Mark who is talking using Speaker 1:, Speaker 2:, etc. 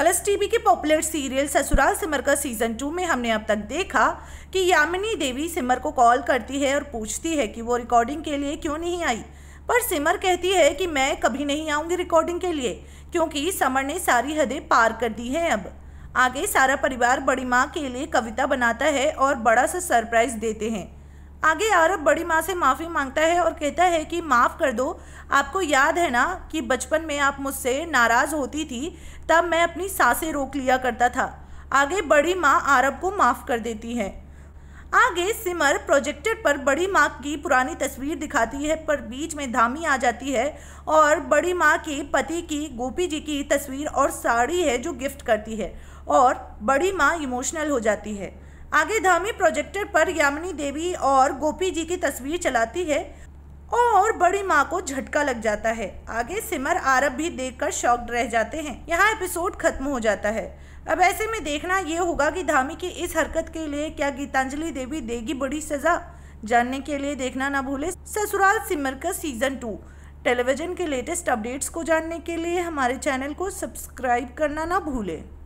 Speaker 1: colours TV के popular serial Sasural Simar Ka season to में हमने अब तक देखा कि यामिनी देवी सिमर को कॉल करती है और पूछती है कि वो रिकॉर्डिंग के लिए क्यों नहीं आई पर सिमर कहती है कि मैं कभी नहीं आऊँगी रिकॉर्डिंग के लिए क्योंकि समर ने सारी हदें पार कर दी हैं अब आगे सारा परिवार बड़ी माँ के लिए कविता बनाता है और बड़ा सा सरप्राइज देते हैं आगे आरब बड़ी माँ से माफ़ी मांगता है और कहता है कि माफ़ कर दो आपको याद है ना कि बचपन में आप मुझसे नाराज़ होती थी तब मैं अपनी सांसें रोक लिया करता था आगे बड़ी माँ आरब को माफ़ कर देती है आगे सिमर प्रोजेक्टर पर बड़ी माँ की पुरानी तस्वीर दिखाती है पर बीच में धामी आ जाती है और बड़ी माँ के पति की गोपी जी की तस्वीर और साड़ी है जो गिफ्ट करती है और बड़ी माँ इमोशनल हो जाती है आगे धामी प्रोजेक्टर पर यामिनी देवी और गोपी जी की तस्वीर चलाती है और बड़ी माँ को झटका लग जाता है आगे सिमर आरब भी देखकर शॉक्ड रह जाते हैं यहाँ एपिसोड खत्म हो जाता है अब ऐसे में देखना ये होगा कि धामी की इस हरकत के लिए क्या गीतांजलि देवी देगी बड़ी सजा जानने के लिए देखना ना भूले Sasural Simar Ka season two television के लेटेस्ट अपडेट्स को जानने के लिए हमारे चैनल को सब्सक्राइब करना ना भूलें